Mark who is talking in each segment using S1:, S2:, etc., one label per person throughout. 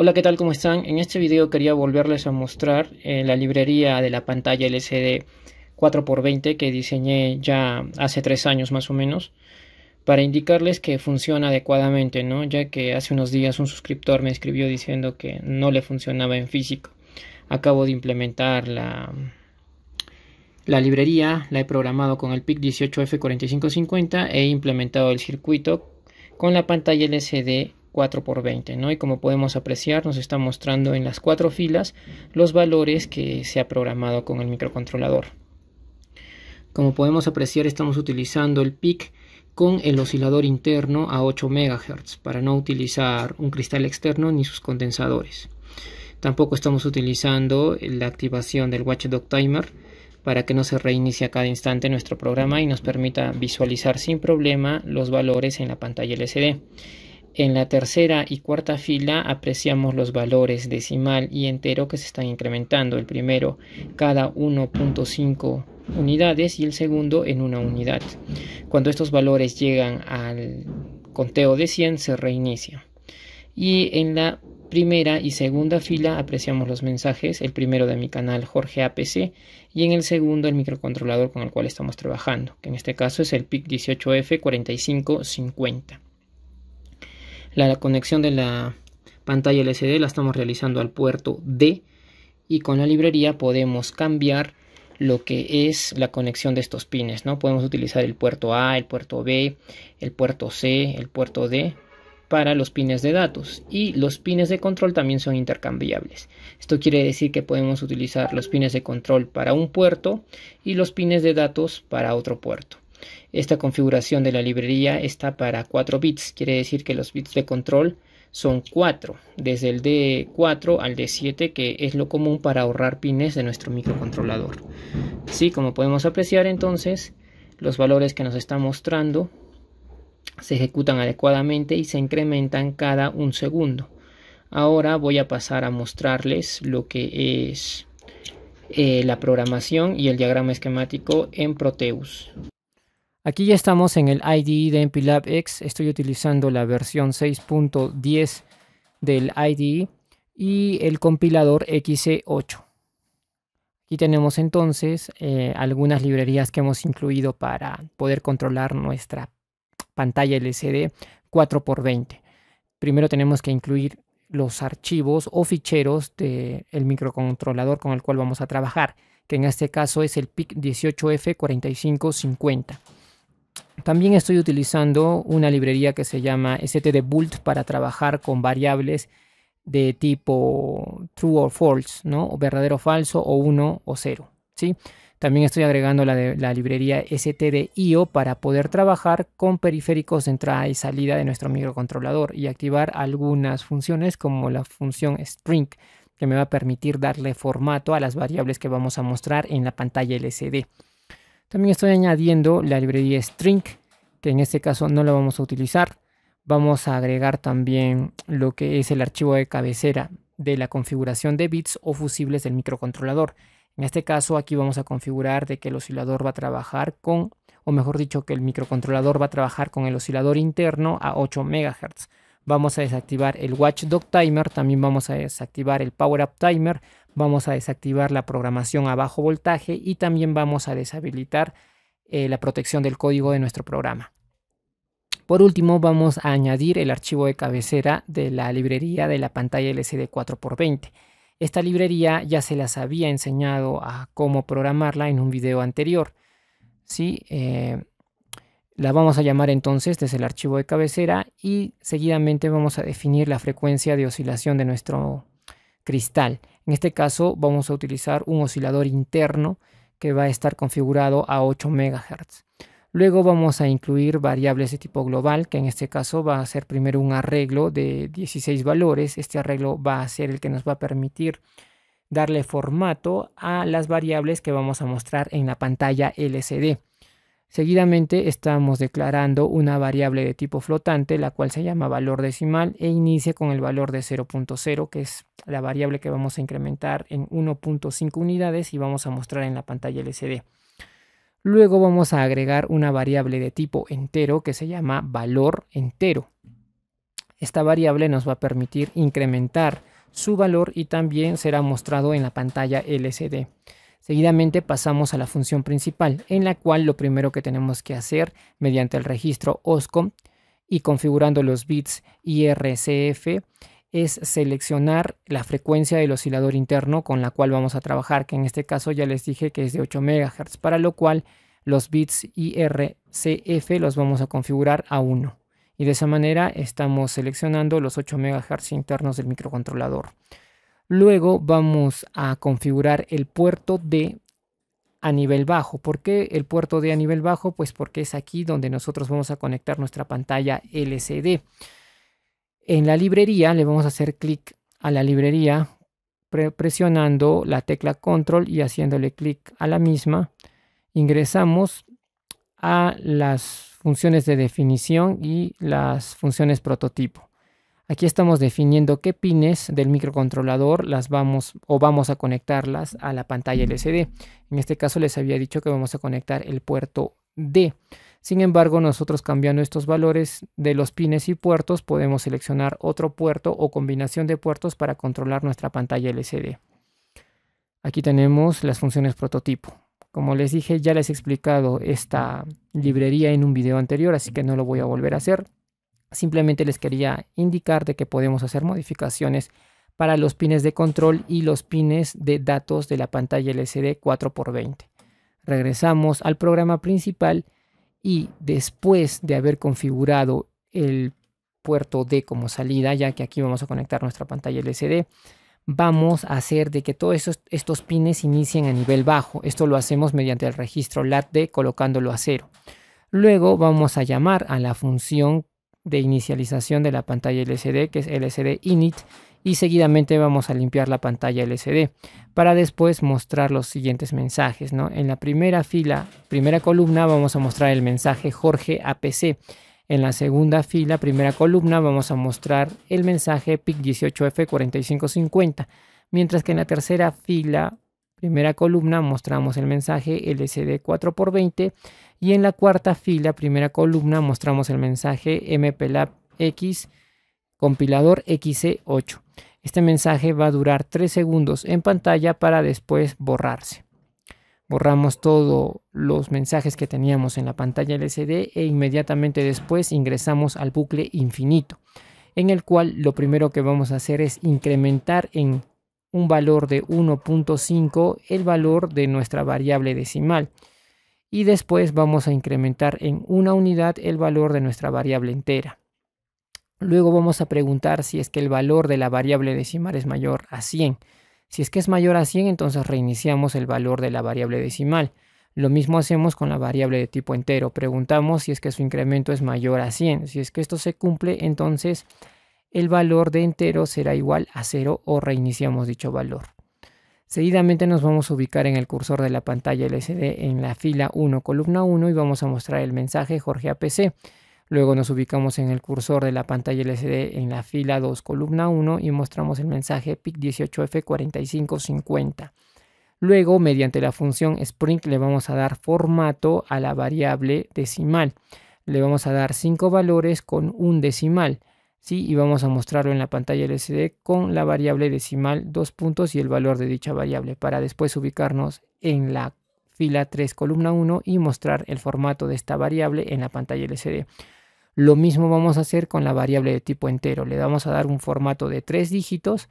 S1: Hola, ¿qué tal? ¿Cómo están? En este video quería volverles a mostrar eh, la librería de la pantalla LCD 4x20 que diseñé ya hace tres años más o menos para indicarles que funciona adecuadamente, ¿no? Ya que hace unos días un suscriptor me escribió diciendo que no le funcionaba en físico. Acabo de implementar la, la librería, la he programado con el PIC 18F4550 e implementado el circuito con la pantalla LCD 4 por 20, ¿no? Y como podemos apreciar, nos está mostrando en las cuatro filas los valores que se ha programado con el microcontrolador. Como podemos apreciar, estamos utilizando el PIC con el oscilador interno a 8 MHz para no utilizar un cristal externo ni sus condensadores. Tampoco estamos utilizando la activación del Watchdog Timer para que no se reinicie a cada instante nuestro programa y nos permita visualizar sin problema los valores en la pantalla LCD. En la tercera y cuarta fila apreciamos los valores decimal y entero que se están incrementando. El primero cada 1.5 unidades y el segundo en una unidad. Cuando estos valores llegan al conteo de 100 se reinicia. Y en la primera y segunda fila apreciamos los mensajes, el primero de mi canal Jorge APC y en el segundo el microcontrolador con el cual estamos trabajando, que en este caso es el PIC 18F4550. La conexión de la pantalla LCD la estamos realizando al puerto D y con la librería podemos cambiar lo que es la conexión de estos pines, ¿no? Podemos utilizar el puerto A, el puerto B, el puerto C, el puerto D para los pines de datos y los pines de control también son intercambiables. Esto quiere decir que podemos utilizar los pines de control para un puerto y los pines de datos para otro puerto. Esta configuración de la librería está para 4 bits, quiere decir que los bits de control son 4, desde el D4 al D7, que es lo común para ahorrar pines de nuestro microcontrolador. Sí, como podemos apreciar entonces, los valores que nos está mostrando se ejecutan adecuadamente y se incrementan cada un segundo. Ahora voy a pasar a mostrarles lo que es eh, la programación y el diagrama esquemático en Proteus. Aquí ya estamos en el IDE de MPLAB X. Estoy utilizando la versión 6.10 del IDE y el compilador XC8. Aquí tenemos entonces eh, algunas librerías que hemos incluido para poder controlar nuestra pantalla LCD 4x20. Primero tenemos que incluir los archivos o ficheros del microcontrolador con el cual vamos a trabajar, que en este caso es el PIC 18F4550. También estoy utilizando una librería que se llama stdbult para trabajar con variables de tipo true or false, O verdadero o falso, o 1 o 0, ¿sí? También estoy agregando la, de, la librería stdio para poder trabajar con periféricos de entrada y salida de nuestro microcontrolador y activar algunas funciones como la función string que me va a permitir darle formato a las variables que vamos a mostrar en la pantalla LCD. También estoy añadiendo la librería string, que en este caso no la vamos a utilizar. Vamos a agregar también lo que es el archivo de cabecera de la configuración de bits o fusibles del microcontrolador. En este caso aquí vamos a configurar de que el oscilador va a trabajar con, o mejor dicho, que el microcontrolador va a trabajar con el oscilador interno a 8 MHz. Vamos a desactivar el Watchdog Timer, también vamos a desactivar el Power Up Timer, vamos a desactivar la programación a bajo voltaje y también vamos a deshabilitar eh, la protección del código de nuestro programa. Por último, vamos a añadir el archivo de cabecera de la librería de la pantalla LCD 4x20. Esta librería ya se las había enseñado a cómo programarla en un video anterior. ¿sí? Eh, la vamos a llamar entonces desde el archivo de cabecera y seguidamente vamos a definir la frecuencia de oscilación de nuestro cristal. En este caso vamos a utilizar un oscilador interno que va a estar configurado a 8 MHz. Luego vamos a incluir variables de tipo global, que en este caso va a ser primero un arreglo de 16 valores. Este arreglo va a ser el que nos va a permitir darle formato a las variables que vamos a mostrar en la pantalla LCD. Seguidamente estamos declarando una variable de tipo flotante, la cual se llama valor decimal e inicia con el valor de 0.0, que es la variable que vamos a incrementar en 1.5 unidades y vamos a mostrar en la pantalla LCD. Luego vamos a agregar una variable de tipo entero que se llama valor entero. Esta variable nos va a permitir incrementar su valor y también será mostrado en la pantalla LCD. Seguidamente pasamos a la función principal, en la cual lo primero que tenemos que hacer mediante el registro OSCOM y configurando los bits IRCF es seleccionar la frecuencia del oscilador interno con la cual vamos a trabajar, que en este caso ya les dije que es de 8 MHz, para lo cual los bits IRCF los vamos a configurar a 1. Y de esa manera estamos seleccionando los 8 MHz internos del microcontrolador. Luego vamos a configurar el puerto D a nivel bajo. ¿Por qué el puerto D a nivel bajo? Pues porque es aquí donde nosotros vamos a conectar nuestra pantalla LCD. En la librería le vamos a hacer clic a la librería presionando la tecla control y haciéndole clic a la misma. Ingresamos a las funciones de definición y las funciones prototipo. Aquí estamos definiendo qué pines del microcontrolador las vamos o vamos a conectarlas a la pantalla LCD. En este caso les había dicho que vamos a conectar el puerto D. Sin embargo, nosotros cambiando estos valores de los pines y puertos podemos seleccionar otro puerto o combinación de puertos para controlar nuestra pantalla LCD. Aquí tenemos las funciones prototipo. Como les dije, ya les he explicado esta librería en un video anterior, así que no lo voy a volver a hacer. Simplemente les quería indicar de que podemos hacer modificaciones para los pines de control y los pines de datos de la pantalla LCD 4x20. Regresamos al programa principal y después de haber configurado el puerto D como salida, ya que aquí vamos a conectar nuestra pantalla LCD, vamos a hacer de que todos estos, estos pines inicien a nivel bajo. Esto lo hacemos mediante el registro LATD colocándolo a cero. Luego vamos a llamar a la función de inicialización de la pantalla LCD, que es LCD init, y seguidamente vamos a limpiar la pantalla LCD para después mostrar los siguientes mensajes. ¿no? En la primera fila, primera columna, vamos a mostrar el mensaje Jorge APC. En la segunda fila, primera columna, vamos a mostrar el mensaje PIC18F4550. Mientras que en la tercera fila, primera columna, mostramos el mensaje LCD 4x20 y en la cuarta fila, primera columna, mostramos el mensaje MPLAB X compilador XC8. Este mensaje va a durar 3 segundos en pantalla para después borrarse. Borramos todos los mensajes que teníamos en la pantalla LCD e inmediatamente después ingresamos al bucle infinito, en el cual lo primero que vamos a hacer es incrementar en un valor de 1.5 el valor de nuestra variable decimal y después vamos a incrementar en una unidad el valor de nuestra variable entera. Luego vamos a preguntar si es que el valor de la variable decimal es mayor a 100. Si es que es mayor a 100, entonces reiniciamos el valor de la variable decimal. Lo mismo hacemos con la variable de tipo entero. Preguntamos si es que su incremento es mayor a 100. Si es que esto se cumple, entonces el valor de entero será igual a 0 o reiniciamos dicho valor. Seguidamente nos vamos a ubicar en el cursor de la pantalla LCD en la fila 1, columna 1 y vamos a mostrar el mensaje Jorge APC. Luego nos ubicamos en el cursor de la pantalla LCD en la fila 2, columna 1 y mostramos el mensaje PIC 18F4550. Luego, mediante la función Sprint, le vamos a dar formato a la variable decimal. Le vamos a dar 5 valores con un decimal. ¿sí? y vamos a mostrarlo en la pantalla LCD con la variable decimal dos puntos y el valor de dicha variable para después ubicarnos en la fila 3 columna 1 y mostrar el formato de esta variable en la pantalla LCD. Lo mismo vamos a hacer con la variable de tipo entero. Le vamos a dar un formato de tres dígitos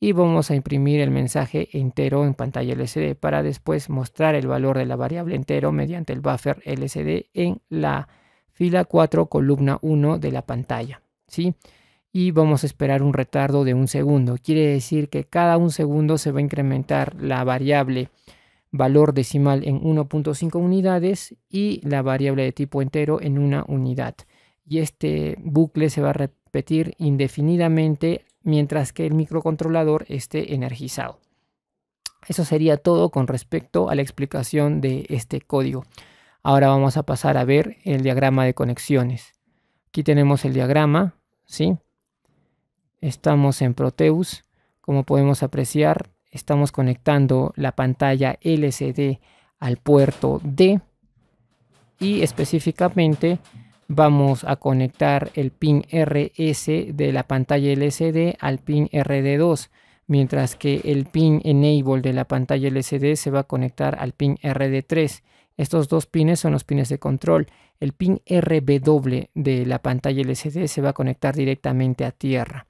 S1: y vamos a imprimir el mensaje entero en pantalla LCD para después mostrar el valor de la variable entero mediante el buffer LCD en la fila 4 columna 1 de la pantalla. ¿sí? Y vamos a esperar un retardo de un segundo. Quiere decir que cada un segundo se va a incrementar la variable valor decimal en 1.5 unidades y la variable de tipo entero en una unidad. Y este bucle se va a repetir indefinidamente mientras que el microcontrolador esté energizado. Eso sería todo con respecto a la explicación de este código. Ahora vamos a pasar a ver el diagrama de conexiones. Aquí tenemos el diagrama, ¿sí? Estamos en Proteus. Como podemos apreciar, estamos conectando la pantalla LCD al puerto D y específicamente vamos a conectar el pin RS de la pantalla LCD al pin RD2 mientras que el pin enable de la pantalla LCD se va a conectar al pin RD3 estos dos pines son los pines de control. El pin RBW de la pantalla LCD se va a conectar directamente a tierra,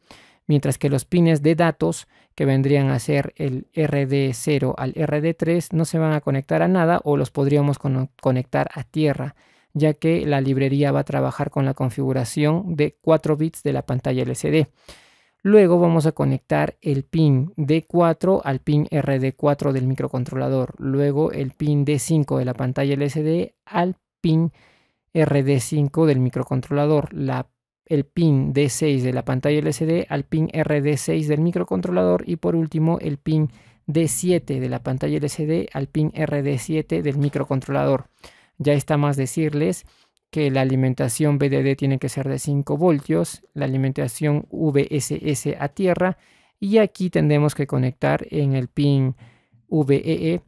S1: mientras que los pines de datos, que vendrían a ser el RD0 al RD3, no se van a conectar a nada o los podríamos conectar a tierra, ya que la librería va a trabajar con la configuración de 4 bits de la pantalla LCD. Luego vamos a conectar el pin D4 al pin RD4 del microcontrolador. Luego el pin D5 de la pantalla LCD al pin RD5 del microcontrolador. el pin D6 de la pantalla LCD al pin RD6 del microcontrolador. Y por último el pin D7 de la pantalla LCD al pin RD7 del microcontrolador. Ya está más decirles que la alimentación BDD tiene que ser de 5 voltios, la alimentación VSS a tierra y aquí tendremos que conectar en el pin VEE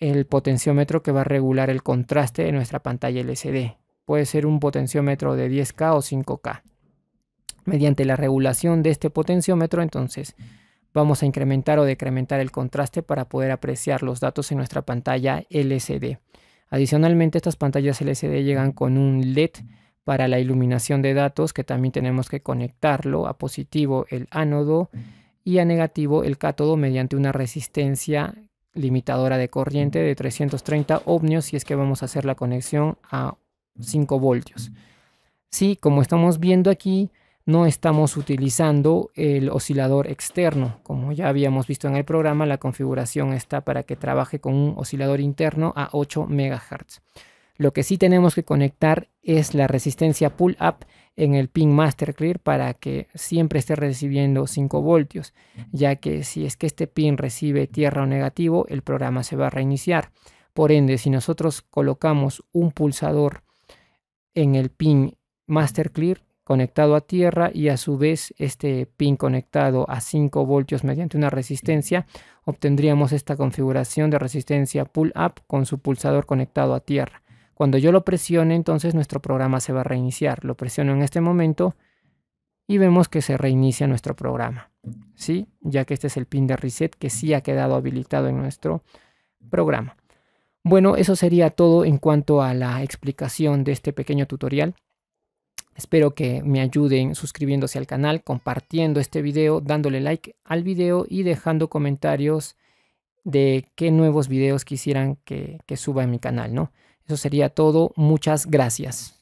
S1: e el potenciómetro que va a regular el contraste de nuestra pantalla LCD. Puede ser un potenciómetro de 10K o 5K. Mediante la regulación de este potenciómetro entonces vamos a incrementar o decrementar el contraste para poder apreciar los datos en nuestra pantalla LCD. Adicionalmente, estas pantallas LCD llegan con un LED para la iluminación de datos que también tenemos que conectarlo a positivo el ánodo y a negativo el cátodo mediante una resistencia limitadora de corriente de 330 ohmios si es que vamos a hacer la conexión a 5 voltios. Sí, como estamos viendo aquí, no estamos utilizando el oscilador externo. Como ya habíamos visto en el programa, la configuración está para que trabaje con un oscilador interno a 8 MHz. Lo que sí tenemos que conectar es la resistencia pull-up en el pin master clear para que siempre esté recibiendo 5 voltios, ya que si es que este pin recibe tierra o negativo, el programa se va a reiniciar. Por ende, si nosotros colocamos un pulsador en el pin master clear, conectado a tierra y a su vez este pin conectado a 5 voltios mediante una resistencia, obtendríamos esta configuración de resistencia pull-up con su pulsador conectado a tierra. Cuando yo lo presione, entonces nuestro programa se va a reiniciar. Lo presiono en este momento y vemos que se reinicia nuestro programa. ¿sí? Ya que este es el pin de reset que sí ha quedado habilitado en nuestro programa. Bueno, eso sería todo en cuanto a la explicación de este pequeño tutorial. Espero que me ayuden suscribiéndose al canal, compartiendo este video, dándole like al video y dejando comentarios de qué nuevos videos quisieran que, suba en mi canal, ¿no? Eso sería todo. Muchas gracias.